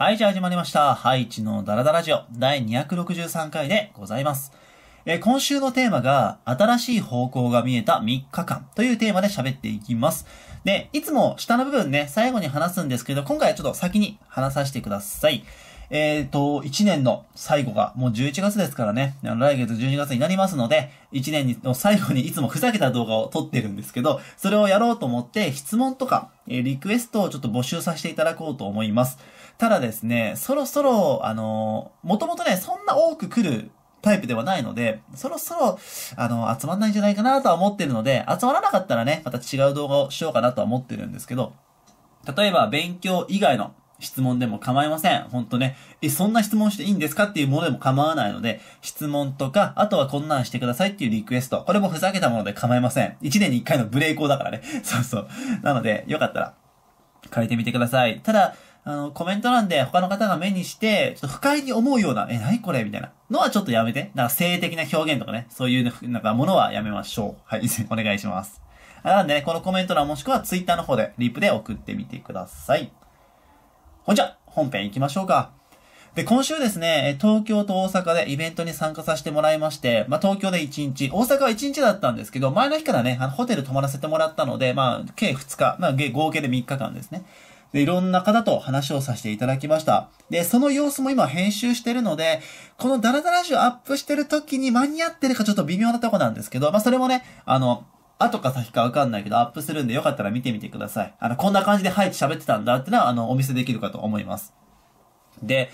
はい、じゃあ始まりました。ハイチのダラダラジオ第263回でございます。え今週のテーマが、新しい方向が見えた3日間というテーマで喋っていきます。で、いつも下の部分ね、最後に話すんですけど、今回はちょっと先に話させてください。えっ、ー、と、1年の最後が、もう11月ですからね、来月12月になりますので、1年の最後にいつもふざけた動画を撮ってるんですけど、それをやろうと思って、質問とか、えリクエストをちょっと募集させていただこうと思います。ただですね、そろそろ、あの、もともとね、そんな多く来るタイプではないので、そろそろ、あの、集まんないんじゃないかなとは思ってるので、集まらなかったらね、また違う動画をしようかなとは思ってるんですけど、例えば勉強以外の質問でも構いません。ほんとね。え、そんな質問していいんですかっていうものでも構わないので、質問とか、あとはこんなんしてくださいっていうリクエスト。これもふざけたもので構いません。1年に1回のブレイクだからね。そうそう。なので、よかったら、変えてみてください。ただ、あの、コメント欄で他の方が目にして、ちょっと不快に思うような、え、何これみたいなのはちょっとやめて。なんか性的な表現とかね、そういう、なんかものはやめましょう。はい、お願いします。なんでね、このコメント欄もしくは Twitter の方で、リプで送ってみてください。ほんじゃ、本編行きましょうか。で、今週ですね、東京と大阪でイベントに参加させてもらいまして、まあ、東京で1日、大阪は1日だったんですけど、前の日からね、あの、ホテル泊まらせてもらったので、まあ、計2日、まあ、合計で3日間ですね。で、いろんな方と話をさせていただきました。で、その様子も今編集してるので、このダラダラジオアップしてる時に間に合ってるかちょっと微妙なとこなんですけど、まあ、それもね、あの、後か先かわかんないけど、アップするんでよかったら見てみてください。あの、こんな感じで早く喋ってたんだってのは、あの、お見せできるかと思います。で、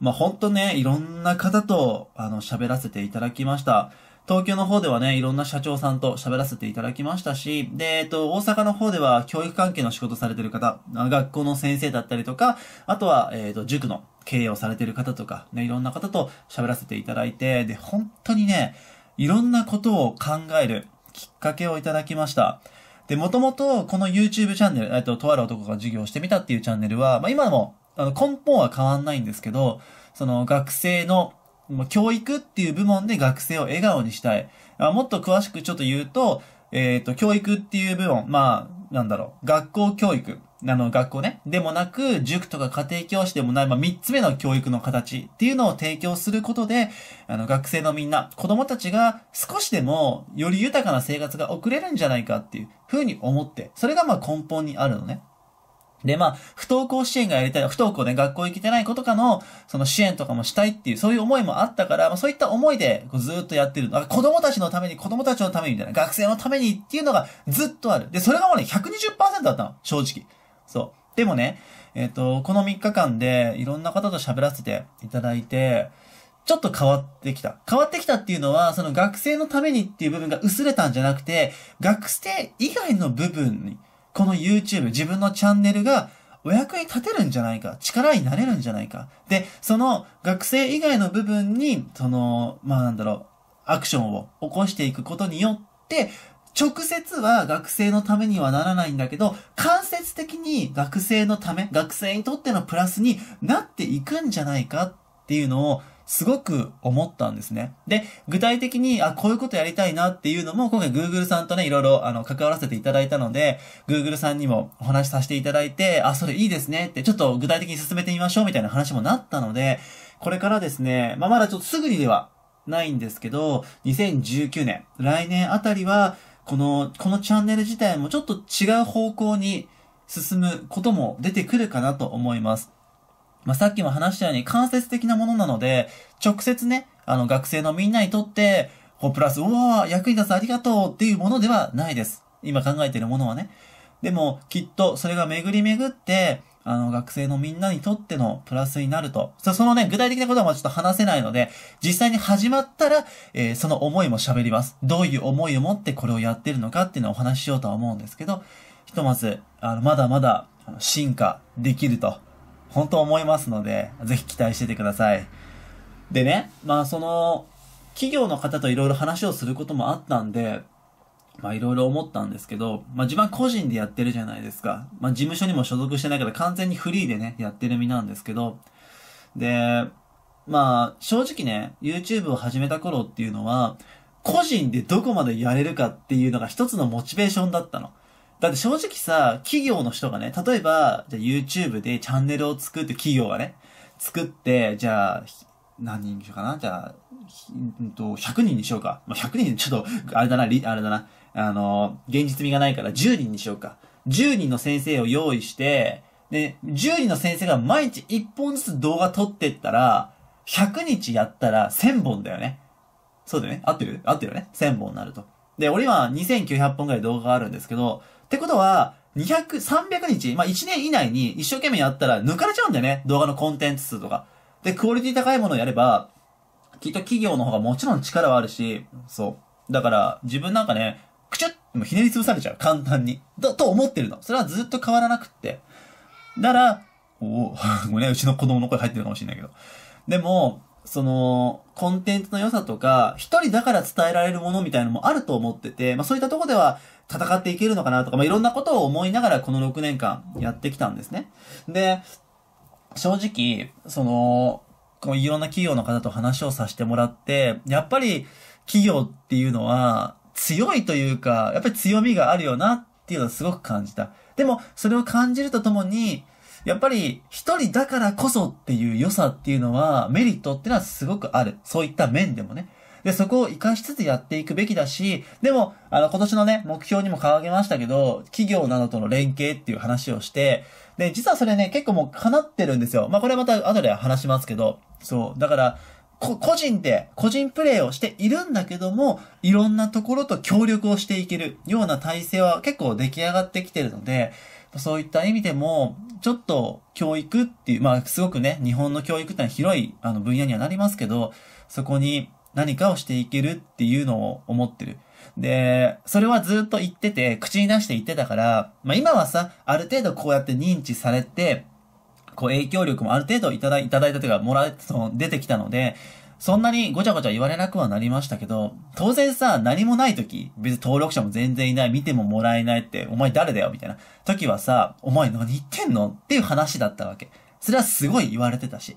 まあ、ほんとね、いろんな方と、あの、喋らせていただきました。東京の方ではね、いろんな社長さんと喋らせていただきましたし、で、えっと、大阪の方では教育関係の仕事されてる方、学校の先生だったりとか、あとは、えっと、塾の経営をされてる方とか、ね、いろんな方と喋らせていただいて、で、本当にね、いろんなことを考えるきっかけをいただきました。で、もともとこの YouTube チャンネル、えっと、とある男が授業してみたっていうチャンネルは、まあ今も、あの、根本は変わんないんですけど、その学生の教育っていう部門で学生を笑顔にしたい。もっと詳しくちょっと言うと、えっ、ー、と、教育っていう部門、まあ、なんだろう、学校教育、あの、学校ね、でもなく、塾とか家庭教師でもない、まあ、三つ目の教育の形っていうのを提供することで、あの、学生のみんな、子供たちが少しでもより豊かな生活が送れるんじゃないかっていうふうに思って、それがまあ根本にあるのね。で、まあ、不登校支援がやりたい、不登校で、ね、学校行けてない子とかの、その支援とかもしたいっていう、そういう思いもあったから、まあ、そういった思いで、こうずっとやってる。子供たちのために、子供たちのためにみたいな、学生のためにっていうのがずっとある。で、それがもうね、120%だったの、正直。そう。でもね、えっ、ー、と、この3日間で、いろんな方と喋らせていただいて、ちょっと変わってきた。変わってきたっていうのは、その学生のためにっていう部分が薄れたんじゃなくて、学生以外の部分に、この YouTube、自分のチャンネルがお役に立てるんじゃないか、力になれるんじゃないか。で、その学生以外の部分に、その、まあなんだろう、アクションを起こしていくことによって、直接は学生のためにはならないんだけど、間接的に学生のため、学生にとってのプラスになっていくんじゃないかっていうのをすごく思ったんですね。で、具体的に、あ、こういうことやりたいなっていうのも、今回 Google さんとね、いろいろ、あの、関わらせていただいたので、Google さんにもお話しさせていただいて、あ、それいいですねって、ちょっと具体的に進めてみましょうみたいな話もなったので、これからですね、まあ、まだちょっとすぐにではないんですけど、2019年、来年あたりは、この、このチャンネル自体もちょっと違う方向に進むことも出てくるかなと思います。まあ、さっきも話したように間接的なものなので、直接ね、あの学生のみんなにとって、ほプラス、うわー、役に立つありがとうっていうものではないです。今考えてるものはね。でも、きっとそれが巡り巡って、あの、学生のみんなにとってのプラスになると。そのね、具体的なことはまあちょっと話せないので、実際に始まったら、えー、その思いも喋ります。どういう思いを持ってこれをやってるのかっていうのをお話ししようとは思うんですけど、ひとまず、あの、まだまだ進化できると本当思いますので、ぜひ期待しててください。でね、まあその、企業の方といろいろ話をすることもあったんで、まあいろいろ思ったんですけど、まあ自分個人でやってるじゃないですか。まあ事務所にも所属してないから完全にフリーでね、やってる身なんですけど、で、まあ正直ね、YouTube を始めた頃っていうのは、個人でどこまでやれるかっていうのが一つのモチベーションだったの。だって正直さ、企業の人がね、例えば、じゃ YouTube でチャンネルを作って企業がね、作って、じゃあ、何人にしようかなじゃあ、うんと、100人にしようか。まあ、100人、ちょっと、あれだな、あれだな、あの、現実味がないから10人にしようか。10人の先生を用意して、で、10人の先生が毎日1本ずつ動画撮ってったら、100日やったら1000本だよね。そうだよね。合ってる合ってるよね。1000本になると。で、俺今2900本ぐらい動画があるんですけど、ってことは、200、300日、まあ、1年以内に一生懸命やったら抜かれちゃうんだよね。動画のコンテンツ数とか。で、クオリティ高いものをやれば、きっと企業の方がもちろん力はあるし、そう。だから、自分なんかね、くちゅっもひねり潰されちゃう。簡単に。だ、と思ってるの。それはずっと変わらなくって。だら、おお、ごめんね、うちの子供の声入ってるかもしれないけど。でも、その、コンテンツの良さとか、一人だから伝えられるものみたいなのもあると思ってて、まあそういったとこでは戦っていけるのかなとか、まあいろんなことを思いながらこの6年間やってきたんですね。で、正直、その、こういろんな企業の方と話をさせてもらって、やっぱり企業っていうのは強いというか、やっぱり強みがあるよなっていうのはすごく感じた。でも、それを感じるとともに、やっぱり一人だからこそっていう良さっていうのは、メリットっていうのはすごくある。そういった面でもね。で、そこを活かしつつやっていくべきだし、でも、あの、今年のね、目標にも掲げましたけど、企業などとの連携っていう話をして、で、実はそれね、結構もう叶ってるんですよ。まあ、これまた後で話しますけど、そう。だから、こ、個人で、個人プレイをしているんだけども、いろんなところと協力をしていけるような体制は結構出来上がってきてるので、そういった意味でも、ちょっと教育っていう、まあすごくね、日本の教育ってのは広いあの分野にはなりますけど、そこに何かをしていけるっていうのを思ってる。で、それはずっと言ってて、口に出して言ってたから、まあ今はさ、ある程度こうやって認知されて、こう影響力もある程度いただいたというか、もらえ、その出てきたので、そんなにごちゃごちゃ言われなくはなりましたけど、当然さ、何もない時、別に登録者も全然いない、見てももらえないって、お前誰だよみたいな時はさ、お前何言ってんのっていう話だったわけ。それはすごい言われてたし。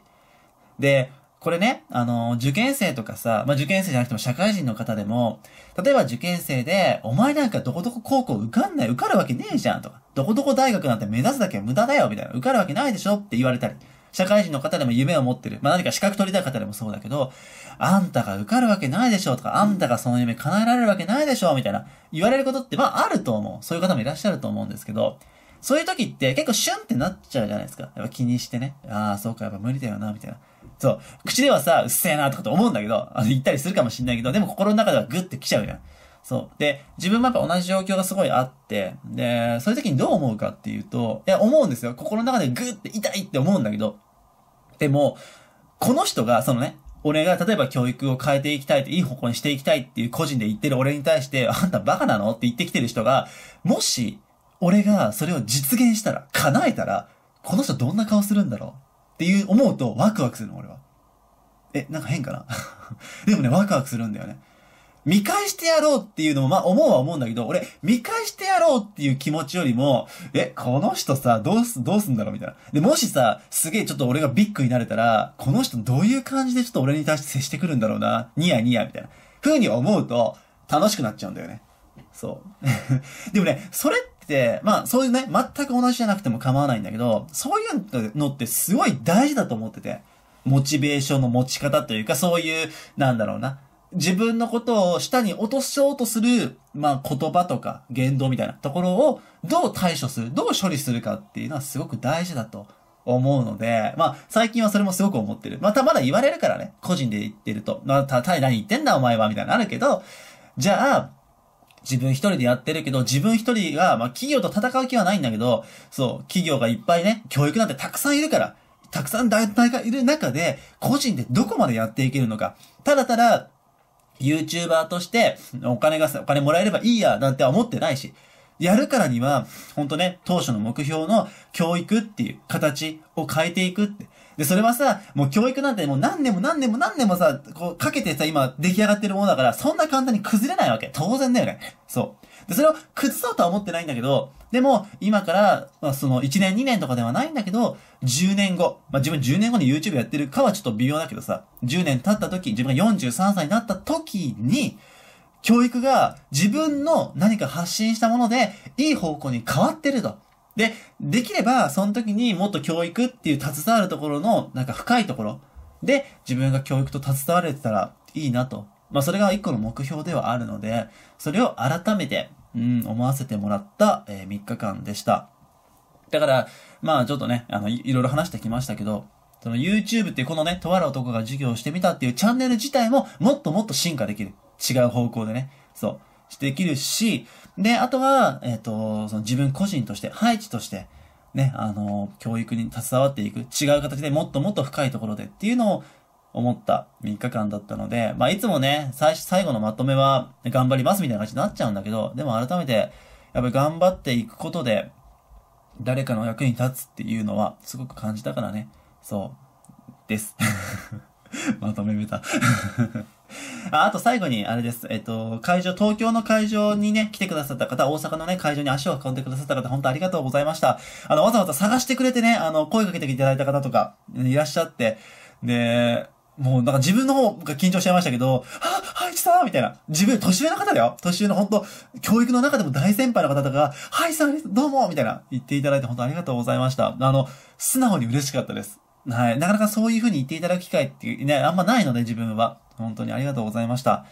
で、これね、あの、受験生とかさ、まあ、受験生じゃなくても社会人の方でも、例えば受験生で、お前なんかどこどこ高校受かんない、受かるわけねえじゃんとか、どこどこ大学なんて目指すだけは無駄だよみたいな、受かるわけないでしょって言われたり。社会人の方でも夢を持ってる。まあ、何か資格取りたい方でもそうだけど、あんたが受かるわけないでしょとか、あんたがその夢叶えられるわけないでしょみたいな、言われることって、まあ、あると思う。そういう方もいらっしゃると思うんですけど、そういう時って結構シュンってなっちゃうじゃないですか。やっぱ気にしてね。ああ、そうか、やっぱ無理だよな、みたいな。そう。口ではさ、うっせえな、とかと思うんだけど、あの、言ったりするかもしんないけど、でも心の中ではグッて来ちゃうじゃん。そう。で、自分もやっぱ同じ状況がすごいあって、で、そういう時にどう思うかっていうと、いや、思うんですよ。心の中でグーって痛いって思うんだけど、でも、この人が、そのね、俺が例えば教育を変えていきたいって、いい方向にしていきたいっていう個人で言ってる俺に対して、あんたバカなのって言ってきてる人が、もし、俺がそれを実現したら、叶えたら、この人どんな顔するんだろうっていう思うとワクワクするの、俺は。え、なんか変かな でもね、ワクワクするんだよね。見返してやろうっていうのも、まあ思うは思うんだけど、俺、見返してやろうっていう気持ちよりも、え、この人さ、どうす、どうすんだろうみたいな。で、もしさ、すげえちょっと俺がビッグになれたら、この人どういう感じでちょっと俺に対して接してくるんだろうな。ニヤニヤみたいな。風に思うと、楽しくなっちゃうんだよね。そう。でもね、それって、まあそういうね、全く同じじゃなくても構わないんだけど、そういうのってすごい大事だと思ってて。モチベーションの持ち方というか、そういう、なんだろうな。自分のことを下に落とそうとする、まあ、言葉とか言動みたいなところをどう対処する、どう処理するかっていうのはすごく大事だと思うので、まあ、最近はそれもすごく思ってる。またまだ言われるからね、個人で言ってると。また、たい何言ってんだお前は、みたいなのあるけど、じゃあ、自分一人でやってるけど、自分一人が、まあ、企業と戦う気はないんだけど、そう、企業がいっぱいね、教育なんてたくさんいるから、たくさん団体がいる中で、個人でどこまでやっていけるのか。ただただ、YouTuber としてお金が、お金もらえればいいや、なんて思ってないし、やるからには、ほんとね、当初の目標の教育っていう形を変えていくって。で、それはさ、もう教育なんてもう何年も何年も何年もさ、こうかけてさ、今出来上がってるものだから、そんな簡単に崩れないわけ。当然だよね。そう。で、それを崩そうとは思ってないんだけど、でも、今から、まあ、その、1年2年とかではないんだけど、10年後、まあ、自分10年後に YouTube やってるかはちょっと微妙だけどさ、10年経った時、自分が43歳になった時に、教育が自分の何か発信したもので、いい方向に変わってると。で、できれば、その時にもっと教育っていう携わるところの、なんか深いところで、自分が教育と携われてたらいいなとまあ、それが一個の目標ではあるので、それを改めて、うん、思わせてもらった、えー、3日間でした。だから、まあ、ちょっとね、あの、いろいろ話してきましたけど、その YouTube っていうこのね、とある男が授業をしてみたっていうチャンネル自体ももっともっと進化できる。違う方向でね。そう。できるし、で、あとは、えっ、ー、と、その自分個人として、配置として、ね、あの、教育に携わっていく。違う形でもっともっと深いところでっていうのを思った3日間だったので、まあいつもね、最初、最後のまとめは頑張りますみたいな感じになっちゃうんだけど、でも改めて、やっぱり頑張っていくことで、誰かの役に立つっていうのはすごく感じたからね。そう。です。まとめめた あ。あと最後に、あれです。えっと、会場、東京の会場にね、来てくださった方、大阪のね、会場に足を運んでくださった方、本当ありがとうございました。あの、わざわざ探してくれてね、あの、声かけていただいた方とか、いらっしゃって、で、もうなんか自分の方が緊張しちゃいましたけど、あ、イチさんみたいな。自分、年上の方だよ。年上の本当教育の中でも大先輩の方とか、イチさんどうもみたいな。言っていただいて本当ありがとうございました。あの、素直に嬉しかったです。はい。なかなかそういう風に言っていただく機会ってね、あんまないので自分は。本当にありがとうございました。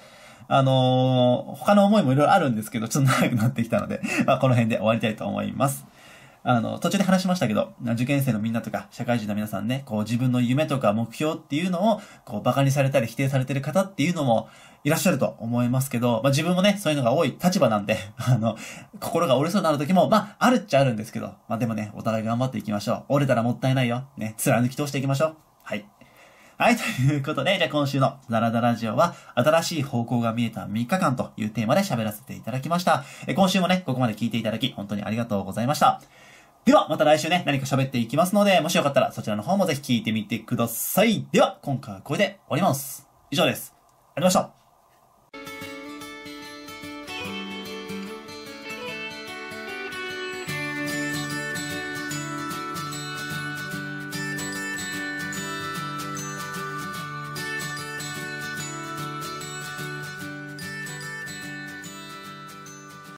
あのー、他の思いもいろいろあるんですけど、ちょっと長くなってきたので、まあ、この辺で終わりたいと思います。あの、途中で話しましたけど、受験生のみんなとか、社会人の皆さんね、こう自分の夢とか目標っていうのを、こう馬鹿にされたり否定されてる方っていうのもいらっしゃると思いますけど、まあ自分もね、そういうのが多い立場なんで、あの、心が折れそうになる時も、まああるっちゃあるんですけど、まあでもね、お互い頑張っていきましょう。折れたらもったいないよ。ね、貫き通していきましょう。はい。はい、ということで、じゃあ今週のダラダラジオは、新しい方向が見えた3日間というテーマで喋らせていただきました。え今週もね、ここまで聞いていただき、本当にありがとうございました。では、また来週ね、何か喋っていきますので、もしよかったらそちらの方もぜひ聞いてみてください。では、今回はこれで終わります。以上です。ありがとうございました。